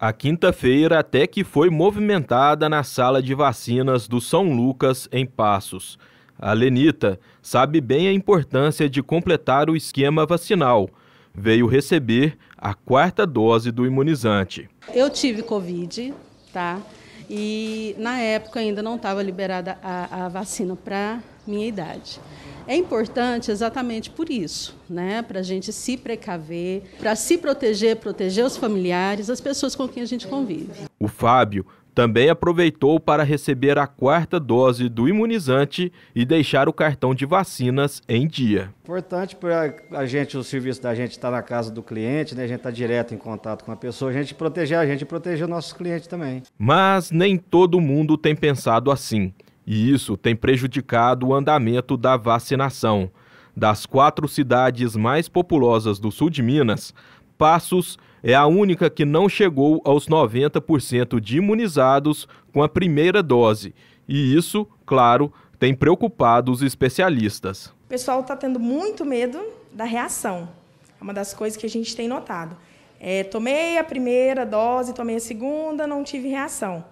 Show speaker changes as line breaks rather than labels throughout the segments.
A quinta-feira até que foi movimentada na sala de vacinas do São Lucas, em Passos. A Lenita sabe bem a importância de completar o esquema vacinal. Veio receber a quarta dose do imunizante.
Eu tive Covid, tá? E na época ainda não estava liberada a, a vacina para minha idade. É importante exatamente por isso, né? Para a gente se precaver, para se proteger, proteger os familiares, as pessoas com quem a gente convive.
O Fábio também aproveitou para receber a quarta dose do imunizante e deixar o cartão de vacinas em dia. Importante para a gente, o serviço da gente estar tá na casa do cliente, né? a gente está direto em contato com a pessoa, a gente proteger a gente proteger nossos clientes também. Mas nem todo mundo tem pensado assim e isso tem prejudicado o andamento da vacinação. Das quatro cidades mais populosas do sul de Minas, Passos é a única que não chegou aos 90% de imunizados com a primeira dose. E isso, claro, tem preocupado os especialistas. O
pessoal está tendo muito medo da reação. É uma das coisas que a gente tem notado. É, tomei a primeira dose, tomei a segunda, não tive reação.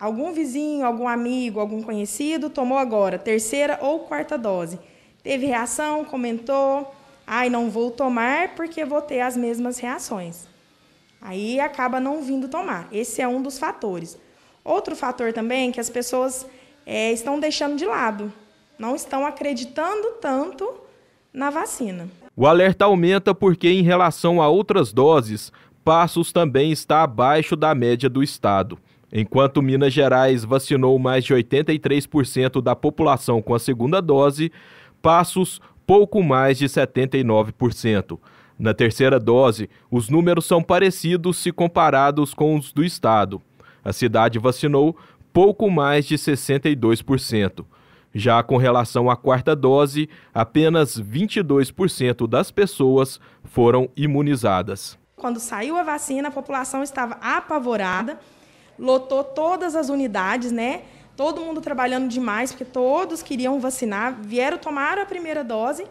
Algum vizinho, algum amigo, algum conhecido tomou agora terceira ou quarta dose. Teve reação, comentou, ai, não vou tomar porque vou ter as mesmas reações. Aí acaba não vindo tomar. Esse é um dos fatores. Outro fator também é que as pessoas é, estão deixando de lado, não estão acreditando tanto na vacina.
O alerta aumenta porque, em relação a outras doses, Passos também está abaixo da média do estado. Enquanto Minas Gerais vacinou mais de 83% da população com a segunda dose, Passos pouco mais de 79%. Na terceira dose, os números são parecidos se comparados com os do estado. A cidade vacinou pouco mais de 62%. Já com relação à quarta dose, apenas 22% das pessoas foram imunizadas.
Quando saiu a vacina, a população estava apavorada lotou todas as unidades, né? Todo mundo trabalhando demais, porque todos queriam vacinar, vieram tomar a primeira dose,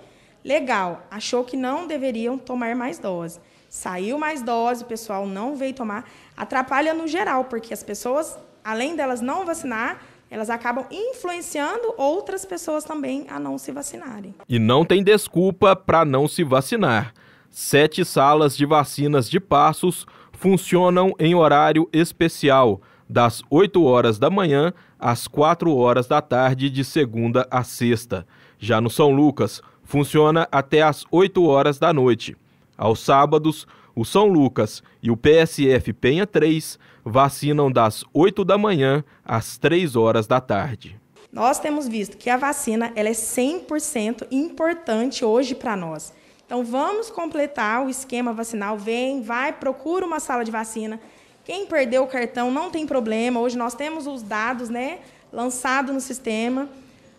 legal, achou que não deveriam tomar mais dose. Saiu mais dose, o pessoal não veio tomar, atrapalha no geral, porque as pessoas, além delas não vacinar, elas acabam influenciando outras pessoas também a não se vacinarem.
E não tem desculpa para não se vacinar. Sete salas de vacinas de Passos funcionam em horário especial, das 8 horas da manhã às 4 horas da tarde, de segunda a sexta. Já no São Lucas, funciona até às 8 horas da noite. Aos sábados, o São Lucas e o PSF Penha 3 vacinam das 8 da manhã às 3 horas da tarde.
Nós temos visto que a vacina ela é 100% importante hoje para nós. Então, vamos completar o esquema vacinal. Vem, vai, procura uma sala de vacina. Quem perdeu o cartão não tem problema. Hoje nós temos os dados né, lançados no sistema.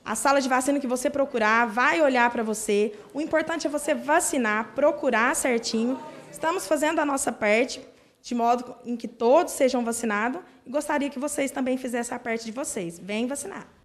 A sala de vacina que você procurar vai olhar para você. O importante é você vacinar, procurar certinho. Estamos fazendo a nossa parte, de modo em que todos sejam vacinados. E gostaria que vocês também fizessem a parte de vocês. Vem vacinar.